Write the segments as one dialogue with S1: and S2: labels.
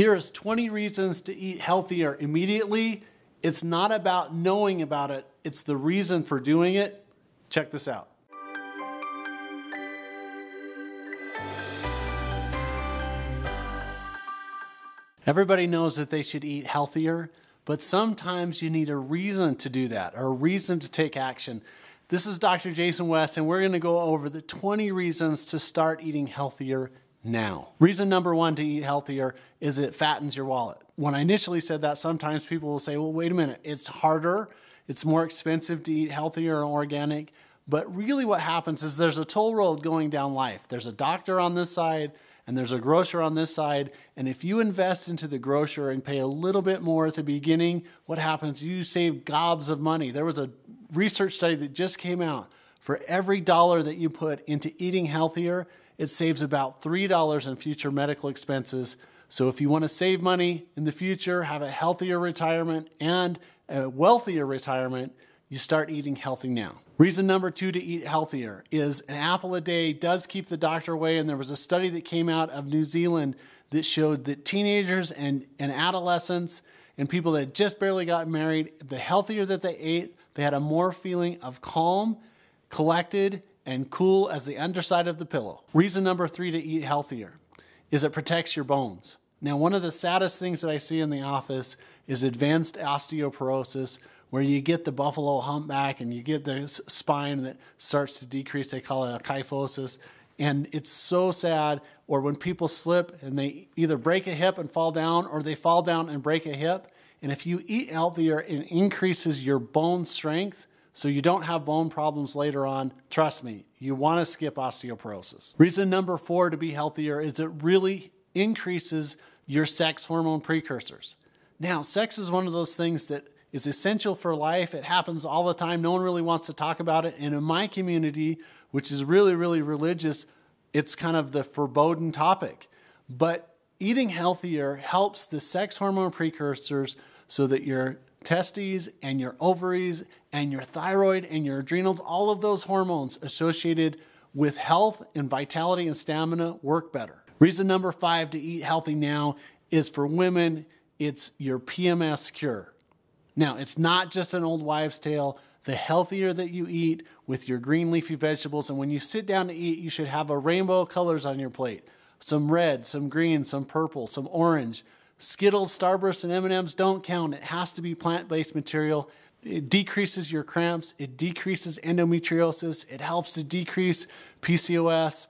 S1: Here is 20 reasons to eat healthier immediately. It's not about knowing about it, it's the reason for doing it. Check this out. Everybody knows that they should eat healthier, but sometimes you need a reason to do that or a reason to take action. This is Dr. Jason West, and we're going to go over the 20 reasons to start eating healthier now. Reason number one to eat healthier is it fattens your wallet. When I initially said that, sometimes people will say, well, wait a minute, it's harder, it's more expensive to eat healthier and organic. But really, what happens is there's a toll road going down life. There's a doctor on this side, and there's a grocer on this side. And if you invest into the grocer and pay a little bit more at the beginning, what happens? You save gobs of money. There was a research study that just came out. For every dollar that you put into eating healthier, it saves about $3 in future medical expenses. So if you want to save money in the future, have a healthier retirement and a wealthier retirement, you start eating healthy now. Reason number two to eat healthier is an apple a day does keep the doctor away. And there was a study that came out of New Zealand that showed that teenagers and, and adolescents and people that just barely got married, the healthier that they ate, they had a more feeling of calm, collected, and cool as the underside of the pillow. Reason number three to eat healthier is it protects your bones. Now, one of the saddest things that I see in the office is advanced osteoporosis, where you get the buffalo humpback and you get the spine that starts to decrease. They call it a kyphosis. And it's so sad. Or when people slip and they either break a hip and fall down, or they fall down and break a hip. And if you eat healthier, it increases your bone strength so you don't have bone problems later on. Trust me, you want to skip osteoporosis. Reason number four to be healthier is it really increases your sex hormone precursors. Now, sex is one of those things that is essential for life. It happens all the time. No one really wants to talk about it. And in my community, which is really, really religious, it's kind of the foreboding topic. But eating healthier helps the sex hormone precursors so that your testes and your ovaries and your thyroid and your adrenals, all of those hormones associated with health and vitality and stamina work better. Reason number five to eat healthy now is for women, it's your PMS cure. Now, it's not just an old wives' tale. The healthier that you eat with your green leafy vegetables, and when you sit down to eat, you should have a rainbow of colors on your plate some red, some green, some purple, some orange Skittles, Starburst, and M&Ms don't count. It has to be plant-based material. It decreases your cramps. It decreases endometriosis. It helps to decrease PCOS.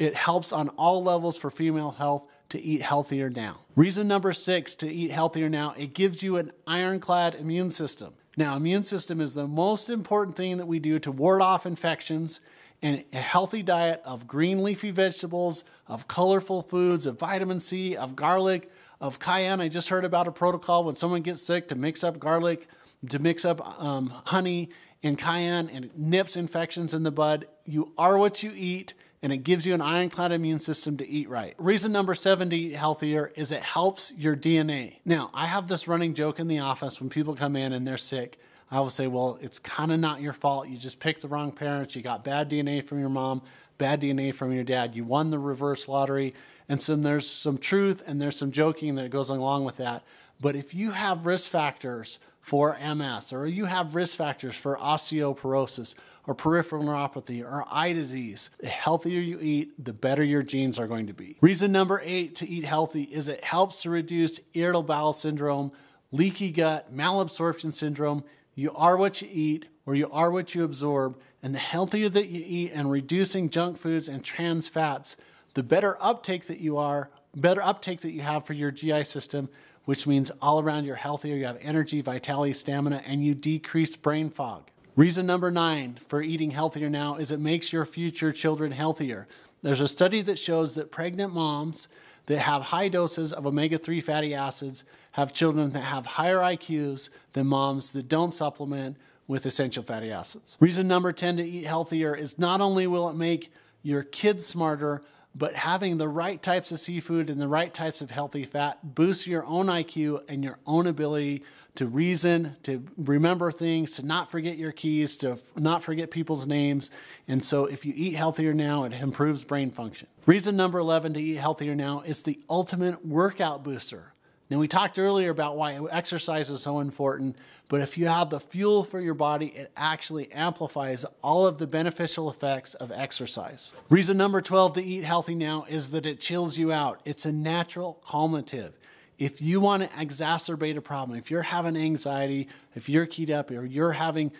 S1: It helps on all levels for female health to eat healthier now. Reason number six to eat healthier now, it gives you an ironclad immune system. Now, immune system is the most important thing that we do to ward off infections and a healthy diet of green leafy vegetables, of colorful foods, of vitamin C, of garlic, of cayenne. I just heard about a protocol when someone gets sick to mix up garlic, to mix up um, honey and cayenne, and it nips infections in the bud. You are what you eat, and it gives you an ironclad immune system to eat right. Reason number seven to eat healthier is it helps your DNA. Now, I have this running joke in the office when people come in and they're sick I will say, well, it's kind of not your fault. You just picked the wrong parents. You got bad DNA from your mom, bad DNA from your dad. You won the reverse lottery. And so there's some truth and there's some joking that goes along with that. But if you have risk factors for MS or you have risk factors for osteoporosis or peripheral neuropathy or eye disease, the healthier you eat, the better your genes are going to be. Reason number eight to eat healthy is it helps to reduce irritable bowel syndrome, leaky gut, malabsorption syndrome, you are what you eat, or you are what you absorb, and the healthier that you eat and reducing junk foods and trans fats, the better uptake that you are, better uptake that you have for your GI system, which means all around you're healthier, you have energy, vitality, stamina, and you decrease brain fog. Reason number nine for eating healthier now is it makes your future children healthier. There's a study that shows that pregnant moms that have high doses of omega 3 fatty acids have children that have higher IQs than moms that don't supplement with essential fatty acids. Reason number 10 to eat healthier is not only will it make your kids smarter, but having the right types of seafood and the right types of healthy fat boosts your own IQ and your own ability to reason, to remember things, to not forget your keys, to not forget people's names. And so if you eat healthier now, it improves brain function. Reason number 11 to eat healthier now is the ultimate workout booster. Now we talked earlier about why exercise is so important, but if you have the fuel for your body, it actually amplifies all of the beneficial effects of exercise. Reason number 12 to eat healthy now is that it chills you out. It's a natural calmative. If you wanna exacerbate a problem, if you're having anxiety, if you're keyed up or you're having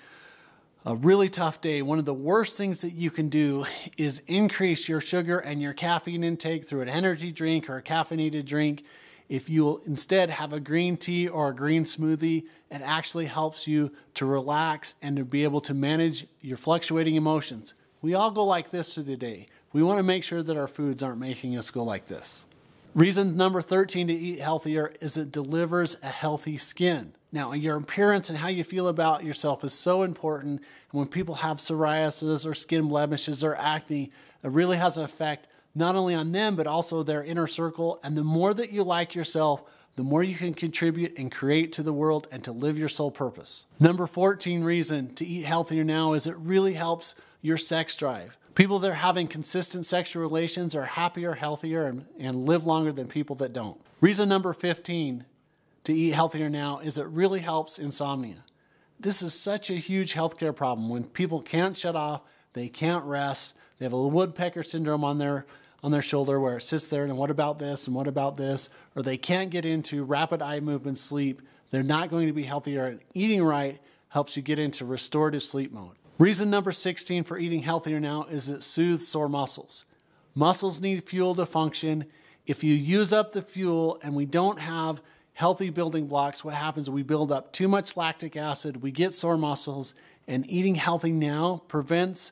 S1: a really tough day, one of the worst things that you can do is increase your sugar and your caffeine intake through an energy drink or a caffeinated drink. If you instead have a green tea or a green smoothie, it actually helps you to relax and to be able to manage your fluctuating emotions. We all go like this through the day. We want to make sure that our foods aren't making us go like this. Reason number 13 to eat healthier is it delivers a healthy skin. Now, your appearance and how you feel about yourself is so important. And when people have psoriasis or skin blemishes or acne, it really has an effect not only on them, but also their inner circle. And the more that you like yourself, the more you can contribute and create to the world and to live your soul purpose. Number 14 reason to eat healthier now is it really helps your sex drive. People that are having consistent sexual relations are happier, healthier, and, and live longer than people that don't. Reason number 15 to eat healthier now is it really helps insomnia. This is such a huge healthcare problem. When people can't shut off, they can't rest, they have a woodpecker syndrome on their on their shoulder where it sits there and what about this and what about this, or they can't get into rapid eye movement sleep, they're not going to be healthier. And eating right helps you get into restorative sleep mode. Reason number 16 for eating healthier now is it soothes sore muscles. Muscles need fuel to function. If you use up the fuel and we don't have healthy building blocks, what happens we build up too much lactic acid, we get sore muscles, and eating healthy now prevents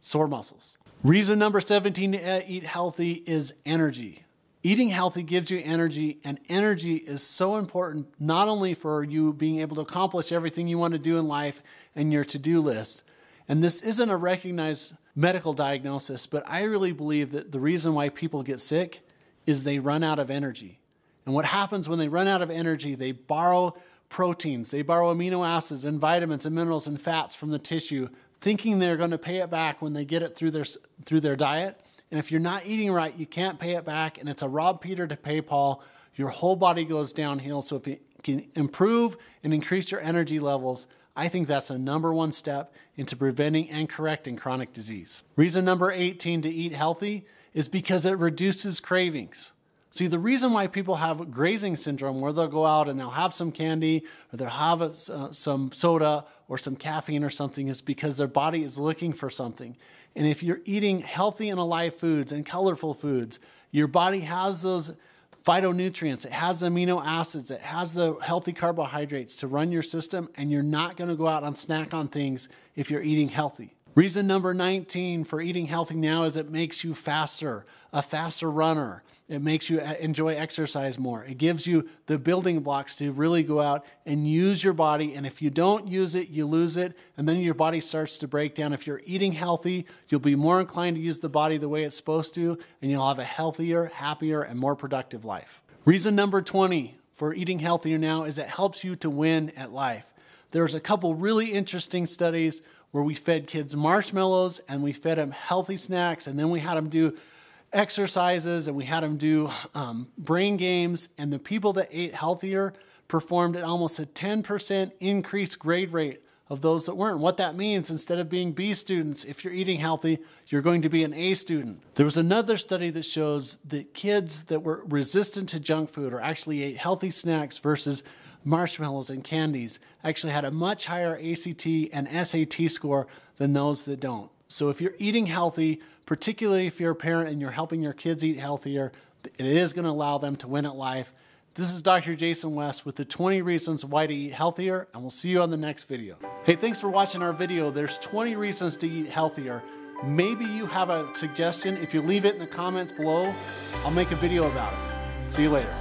S1: sore muscles. Reason number 17 to eat healthy is energy. Eating healthy gives you energy, and energy is so important not only for you being able to accomplish everything you want to do in life and your to do list. And this isn't a recognized medical diagnosis, but I really believe that the reason why people get sick is they run out of energy. And what happens when they run out of energy, they borrow proteins, they borrow amino acids and vitamins and minerals and fats from the tissue thinking they're going to pay it back when they get it through their through their diet. And if you're not eating right, you can't pay it back, and it's a rob Peter to pay Paul. Your whole body goes downhill. So if you can improve and increase your energy levels, I think that's a number one step into preventing and correcting chronic disease. Reason number 18 to eat healthy is because it reduces cravings. See, the reason why people have grazing syndrome, where they'll go out and they'll have some candy or they'll have uh, some soda or some caffeine or something, is because their body is looking for something. And if you're eating healthy and alive foods and colorful foods, your body has those phytonutrients, it has amino acids, it has the healthy carbohydrates to run your system, and you're not gonna go out and snack on things if you're eating healthy. Reason number 19 for eating healthy now is it makes you faster, a faster runner. It makes you uh, enjoy exercise more. It gives you the building blocks to really go out and use your body. And if you don't use it, you lose it. And then your body starts to break down. If you're eating healthy, you'll be more inclined to use the body the way it's supposed to, and you'll have a healthier, happier, and more productive life. Reason number 20 for eating healthier now is it helps you to win at life. There's a couple really interesting studies where we fed kids marshmallows and we fed them healthy snacks and then we had them do exercises and we had them do um, brain games and the people that ate healthier performed at almost a 10% increased grade rate of those that weren't. What that means, instead of being B students, if you're eating healthy, you're going to be an A student. There was another study that shows that kids that were resistant to junk food or actually ate healthy snacks versus marshmallows, and candies actually had a much higher ACT and SAT score than those that don't. So if you're eating healthy, particularly if you're a parent and you're helping your kids eat healthier, it is going to allow them to win at life. This is Dr. Jason West with the 20 reasons why to eat healthier, and we'll see you on the next video. Hey, thanks for watching our video. There's 20 reasons to eat healthier. Maybe you have a suggestion. If you leave it in the comments below, I'll make a video about it. See you later.